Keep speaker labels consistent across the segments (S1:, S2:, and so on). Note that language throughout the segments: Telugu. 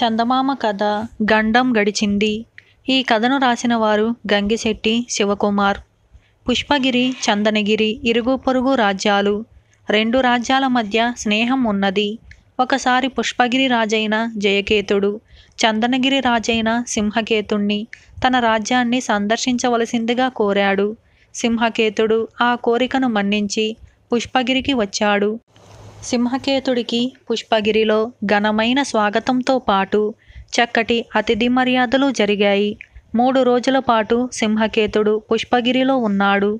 S1: చందమామ కథ గండం గడిచింది ఈ కథను రాసిన వారు గంగిశెట్టి శివకుమార్ పుష్పగిరి చందనగిరి ఇరుగు పొరుగు రాజ్యాలు రెండు రాజ్యాల మధ్య స్నేహం ఉన్నది ఒకసారి పుష్పగిరి రాజైన జయకేతుడు చందనగిరి రాజైన సింహకేతుణ్ణి తన రాజ్యాన్ని సందర్శించవలసిందిగా కోరాడు సింహకేతుడు ఆ కోరికను మన్నించి పుష్పగిరికి వచ్చాడు సింహకేతుడికి పుష్పగిరిలో ఘనమైన స్వాగతంతో పాటు చక్కటి అతిథి మర్యాదలు జరిగాయి మూడు రోజుల పాటు సింహకేతుడు పుష్పగిరిలో ఉన్నాడు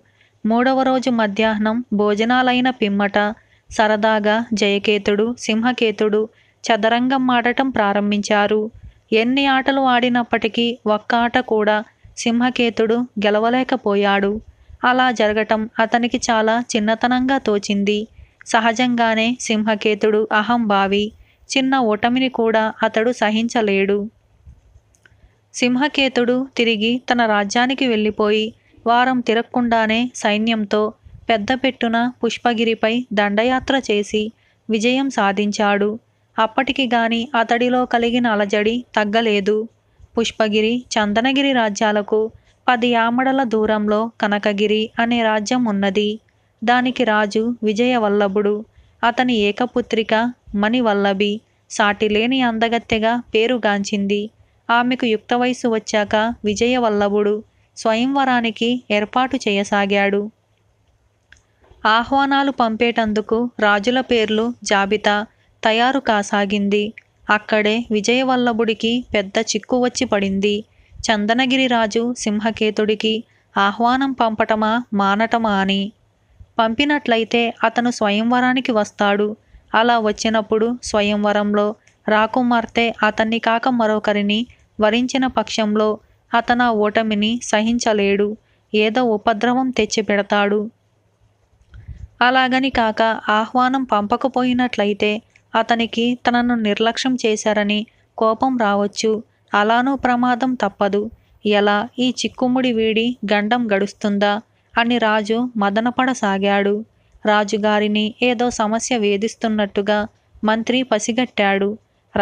S1: మూడవ రోజు మధ్యాహ్నం భోజనాలైన పిమ్మట సరదాగా జయకేతుడు సింహకేతుడు చదరంగం ఆడటం ప్రారంభించారు ఎన్ని ఆటలు ఆడినప్పటికీ ఒక్క ఆట కూడా సింహకేతుడు గెలవలేకపోయాడు అలా జరగటం అతనికి చాలా చిన్నతనంగా తోచింది సహజంగానే సింహకేతుడు అహంభావి చిన్న ఓటమిని కూడా అతడు సహించలేడు సింహకేతుడు తిరిగి తన రాజ్యానికి వెళ్ళిపోయి వారం తిరక్కుండానే సైన్యంతో పెద్దపెట్టున పుష్పగిరిపై దండయాత్ర చేసి విజయం సాధించాడు అప్పటికి గాని అతడిలో కలిగిన అలజడి తగ్గలేదు పుష్పగిరి చందనగిరి రాజ్యాలకు పది ఆమడల దూరంలో కనకగిరి అనే రాజ్యం ఉన్నది దానికి రాజు విజయవల్లభుడు అతని ఏకపుత్రిక మణివల్లభి సాటిలేని అందగత్తెగా పేరుగాంచింది ఆమెకు యుక్త వయసు వచ్చాక విజయవల్లభుడు స్వయంవరానికి ఏర్పాటు చేయసాగాడు ఆహ్వానాలు పంపేటందుకు రాజుల పేర్లు జాబితా తయారు కాసాగింది అక్కడే విజయవల్లభుడికి పెద్ద చిక్కు వచ్చి పడింది చందనగిరి రాజు సింహకేతుడికి ఆహ్వానం పంపటమా మానటమా అని పంపినట్లయితే అతను స్వయంవరానికి వస్తాడు అలా వచ్చినప్పుడు స్వయంవరంలో రాకుమార్తె అతన్ని కాక మరొకరిని వరించిన పక్షంలో అతను ఆ ఓటమిని సహించలేడు ఏదో ఉపద్రవం తెచ్చిపెడతాడు అలాగని కాక ఆహ్వానం పంపకపోయినట్లయితే అతనికి తనను నిర్లక్ష్యం చేశారని కోపం రావచ్చు అలానూ ప్రమాదం తప్పదు ఎలా ఈ చిక్కుముడి వీడి గండం గడుస్తుందా అని రాజు మదనపడసాగాడు రాజుగారిని ఏదో సమస్య వేధిస్తున్నట్టుగా మంత్రి పసిగట్టాడు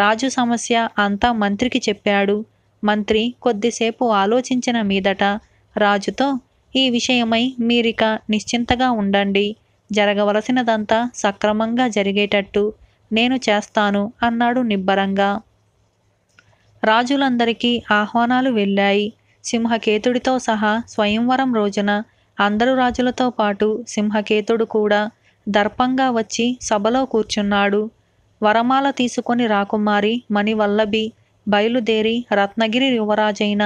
S1: రాజు సమస్య అంతా మంత్రికి చెప్పాడు మంత్రి కొద్దిసేపు ఆలోచించిన మీదట రాజుతో ఈ విషయమై మీరిక నిశ్చింతగా ఉండండి జరగవలసినదంతా సక్రమంగా జరిగేటట్టు నేను చేస్తాను అన్నాడు నిబ్బరంగా రాజులందరికీ ఆహ్వానాలు వెళ్ళాయి సింహకేతుడితో సహా స్వయంవరం రోజున అందరు రాజులతో పాటు సింహకేతుడు కూడా దర్పంగా వచ్చి సభలో కూర్చున్నాడు వరమాల తీసుకొని రాకుమారి మణివల్లభి బయలుదేరి రత్నగిరి యువరాజైన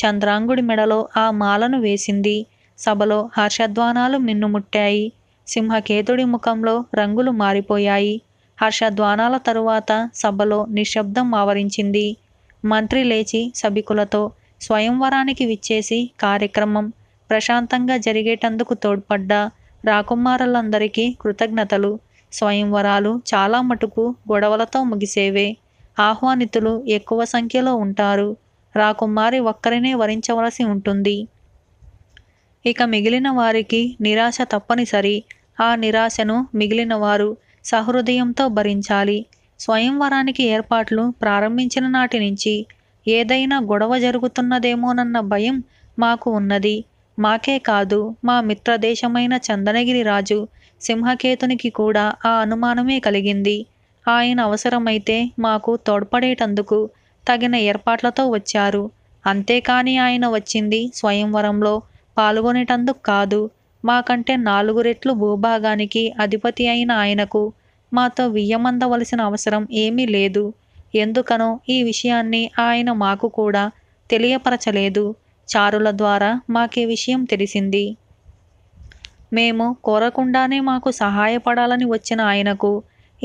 S1: చంద్రాంగుడి మెడలో ఆ మాలను వేసింది సభలో హర్షధ్వానాలు మిన్నుముట్టాయి సింహకేతుడి ముఖంలో రంగులు మారిపోయాయి హర్షధ్వానాల తరువాత సభలో నిశ్శబ్దం ఆవరించింది మంత్రి లేచి సభికులతో స్వయంవరానికి విచ్చేసి కార్యక్రమం ప్రశాంతంగా జరిగేటందుకు తోడ్పడ్డ రాకుమారులందరికీ కృతజ్ఞతలు స్వయంవరాలు చాలా మటుకు గొడవలతో ముగిసేవే ఆహ్వానితులు ఎక్కువ సంఖ్యలో ఉంటారు రాకుమారి ఒక్కరినే వరించవలసి ఉంటుంది ఇక మిగిలిన వారికి నిరాశ తప్పనిసరి ఆ నిరాశను మిగిలిన వారు సహృదయంతో భరించాలి స్వయంవరానికి ఏర్పాట్లు ప్రారంభించిన నాటి నుంచి ఏదైనా గొడవ జరుగుతున్నదేమోనన్న భయం మాకు ఉన్నది మాకే కాదు మా మిత్రదేశమైన చందనగిరి రాజు సింహకేతునికి కూడా ఆ అనుమానమే కలిగింది ఆయన అవసరమైతే మాకు తోడ్పడేటందుకు తగిన ఏర్పాట్లతో వచ్చారు అంతేకాని ఆయన వచ్చింది స్వయంవరంలో పాల్గొనేటందుకు కాదు మాకంటే నాలుగు రెట్లు భూభాగానికి అధిపతి అయిన ఆయనకు మాతో వియ్యమందవలసిన అవసరం ఏమీ లేదు ఎందుకనో ఈ విషయాన్ని ఆయన మాకు కూడా తెలియపరచలేదు చారుల ద్వారా మాకే విషయం తెలిసింది మేము కోరకుండానే మాకు సహాయపడాలని వచ్చిన ఆయనకు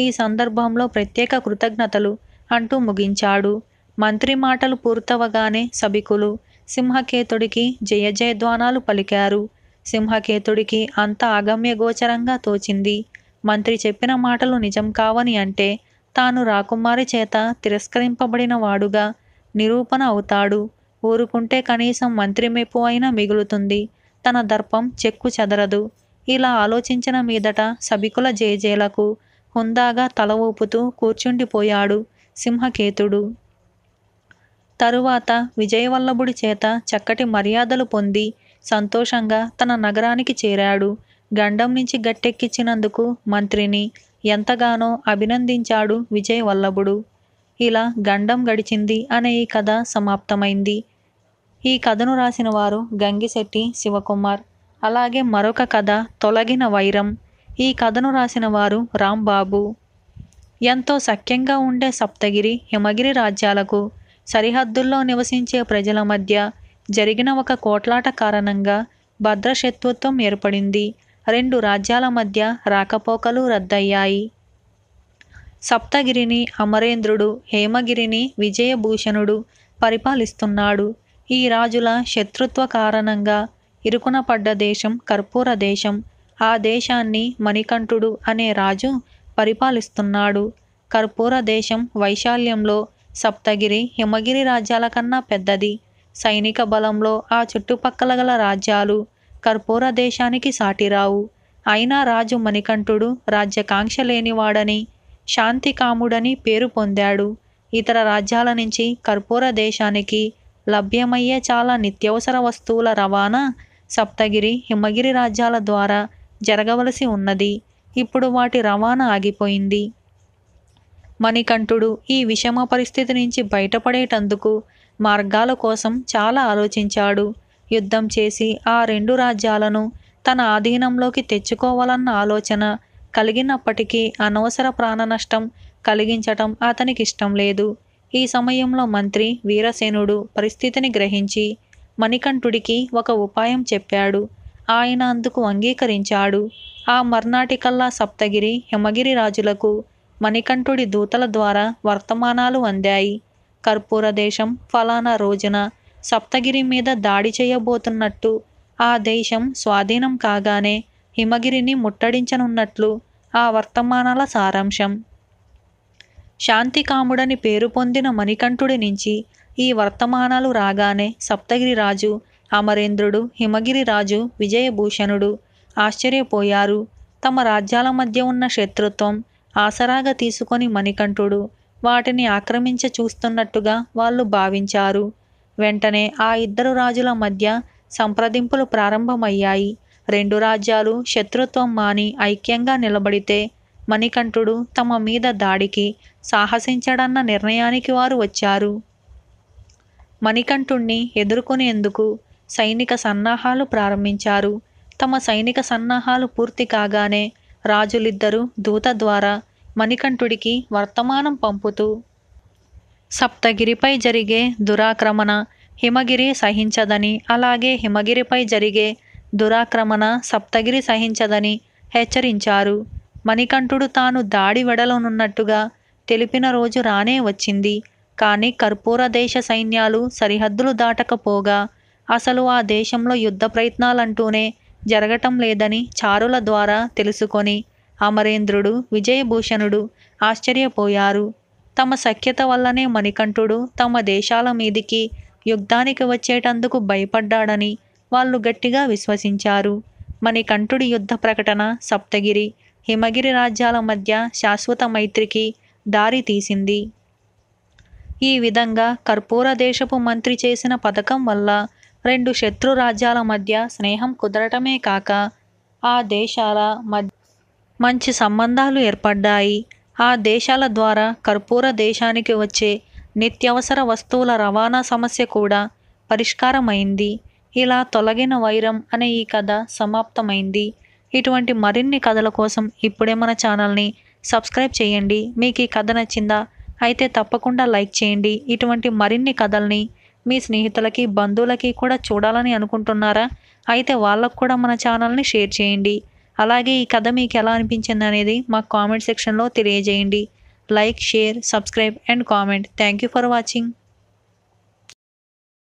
S1: ఈ సందర్భంలో ప్రత్యేక కృతజ్ఞతలు అంటూ ముగించాడు మంత్రి మాటలు పూర్తవగానే సభికులు సింహకేతుడికి జయ జయధ్వానాలు పలికారు సింహకేతుడికి అంత అగమ్యగోచరంగా తోచింది మంత్రి చెప్పిన మాటలు నిజం కావని అంటే తాను రాకుమారి చేత తిరస్కరింపబడిన వాడుగా నిరూపణ అవుతాడు ఊరుకుంటే కనీసం మంత్రి మెప్పు అయినా మిగులుతుంది తన దర్పం చెక్కు చెదరదు ఇలా ఆలోచించిన మీదట సభికుల జేజేలకు హుందాగా తల ఊపుతూ కూర్చుండిపోయాడు సింహకేతుడు తరువాత విజయవల్లభుడి చేత చక్కటి మర్యాదలు పొంది సంతోషంగా తన నగరానికి చేరాడు గండం నుంచి గట్టెక్కించినందుకు మంత్రిని ఎంతగానో అభినందించాడు విజయవల్లభుడు ఇలా గండం గడిచింది అనే ఈ కథ సమాప్తమైంది ఈ కథను రాసిన వారు గంగిశెట్టి శివకుమార్ అలాగే మరొక కథ తొలగిన వైరం ఈ కథను రాసిన వారు రాంబాబు ఎంతో సఖ్యంగా ఉండే సప్తగిరి హిమగిరి రాజ్యాలకు సరిహద్దుల్లో నివసించే ప్రజల మధ్య జరిగిన ఒక కోట్లాట కారణంగా భద్రశత్వత్వం ఏర్పడింది రెండు రాజ్యాల మధ్య రాకపోకలు రద్దయ్యాయి సప్తగిరిని అమరేంద్రుడు హేమగిరిని విజయభూషణుడు పరిపాలిస్తున్నాడు ఈ రాజుల శత్రుత్వ కారణంగా ఇరుకున పడ్డ దేశం కర్పూర దేశం ఆ దేశాన్ని మణికంఠుడు అనే రాజు పరిపాలిస్తున్నాడు కర్పూర దేశం వైశాల్యంలో సప్తగిరి హిమగిరి రాజ్యాల కన్నా పెద్దది సైనిక బలంలో ఆ చుట్టుపక్కల గల రాజ్యాలు కర్పూర దేశానికి సాటిరావు అయినా రాజు మణికంఠుడు రాజ్యకాంక్ష లేనివాడని శాంతికాముడని పేరు పొందాడు ఇతర రాజ్యాల నుంచి కర్పూర దేశానికి లభ్యమయ్యే చాలా నిత్యవసర వస్తువుల రవాణా సప్తగిరి హిమగిరి రాజ్యాల ద్వారా జరగవలసి ఉన్నది ఇప్పుడు వాటి రవాణా ఆగిపోయింది మణికంఠుడు ఈ విషమ పరిస్థితి నుంచి బయటపడేటందుకు మార్గాల కోసం చాలా ఆలోచించాడు యుద్ధం చేసి ఆ రెండు రాజ్యాలను తన ఆధీనంలోకి తెచ్చుకోవాలన్న ఆలోచన కలిగినప్పటికీ అనవసర ప్రాణ నష్టం కలిగించటం అతనికి ఇష్టం లేదు ఈ సమయంలో మంత్రి వీరసేనుడు పరిస్థితిని గ్రహించి మణికంఠుడికి ఒక ఉపాయం చెప్పాడు ఆయన అందుకు అంగీకరించాడు ఆ మర్నాటికల్లా సప్తగిరి హిమగిరి రాజులకు మణికంఠుడి దూతల ద్వారా వర్తమానాలు అందాయి కర్పూర దేశం ఫలానా రోజున సప్తగిరి మీద దాడి చేయబోతున్నట్టు ఆ దేశం స్వాధీనం కాగానే హిమగిరిని ముట్టడించనున్నట్లు ఆ వర్తమానాల సారాంశం శాంతికాముడని పేరు పొందిన మణికంఠుడి నుంచి ఈ వర్తమానాలు రాగానే సప్తగిరిరాజు అమరేంద్రుడు హిమగిరిరాజు విజయభూషణుడు ఆశ్చర్యపోయారు తమ రాజ్యాల మధ్య ఉన్న శత్రుత్వం ఆసరాగా తీసుకొని మణికంఠుడు వాటిని ఆక్రమించ చూస్తున్నట్టుగా వాళ్ళు భావించారు వెంటనే ఆ ఇద్దరు రాజుల మధ్య సంప్రదింపులు ప్రారంభమయ్యాయి రెండు రాజ్యాలు శత్రుత్వం మాని ఐక్యంగా నిలబడితే మణికంఠుడు తమ మీద దాడికి సాహసించడన్న నిర్ణయానికి వారు వచ్చారు మణికంఠుణ్ణి ఎదుర్కొనేందుకు సైనిక సన్నాహాలు ప్రారంభించారు తమ సైనిక సన్నాహాలు పూర్తి కాగానే రాజులిద్దరూ దూత ద్వారా మణికంఠుడికి వర్తమానం పంపుతూ సప్తగిరిపై జరిగే దురాక్రమణ హిమగిరి సహించదని అలాగే హిమగిరిపై జరిగే దురాక్రమణ సప్తగిరి సహించదని హెచ్చరించారు మణికంఠుడు తాను దాడి వెడలనున్నట్టుగా తెలిపిన రోజు రానే వచ్చింది కానీ కర్పూర దేశ సైన్యాలు సరిహద్దులు దాటకపోగా అసలు ఆ దేశంలో యుద్ధ ప్రయత్నాలంటూనే జరగటం లేదని చారుల ద్వారా తెలుసుకొని అమరేంద్రుడు విజయభూషణుడు ఆశ్చర్యపోయారు తమ సఖ్యత వల్లనే మణికంఠుడు తమ దేశాల మీదికి యుద్ధానికి వచ్చేటందుకు భయపడ్డాడని వాళ్ళు గట్టిగా విశ్వసించారు మణికంఠుడి యుద్ధ ప్రకటన సప్తగిరి హిమగిరి రాజ్యాల మధ్య శాశ్వత మైత్రికి దారి తీసింది ఈ విధంగా కర్పూర దేశపు మంత్రి చేసిన పథకం వల్ల రెండు శత్రు రాజ్యాల మధ్య స్నేహం కుదరటమే కాక ఆ దేశాల మధ్య మంచి సంబంధాలు ఏర్పడ్డాయి ఆ దేశాల ద్వారా కర్పూర దేశానికి వచ్చే నిత్యవసర వస్తువుల రవాణా సమస్య కూడా పరిష్కారమైంది ఇలా తొలగిన వైరం అనే ఈ కథ సమాప్తమైంది ఇటువంటి మరిన్ని కథల కోసం ఇప్పుడే మన ఛానల్ని సబ్స్క్రైబ్ చేయండి మీకు ఈ కథ నచ్చిందా అయితే తప్పకుండా లైక్ చేయండి ఇటువంటి మరిన్ని కథల్ని మీ స్నేహితులకి బంధువులకి కూడా చూడాలని అనుకుంటున్నారా అయితే వాళ్ళకు కూడా మన ఛానల్ని షేర్ చేయండి అలాగే ఈ కథ మీకు ఎలా అనిపించింది అనేది మాకు కామెంట్ సెక్షన్లో తెలియజేయండి like share subscribe and comment thank you for watching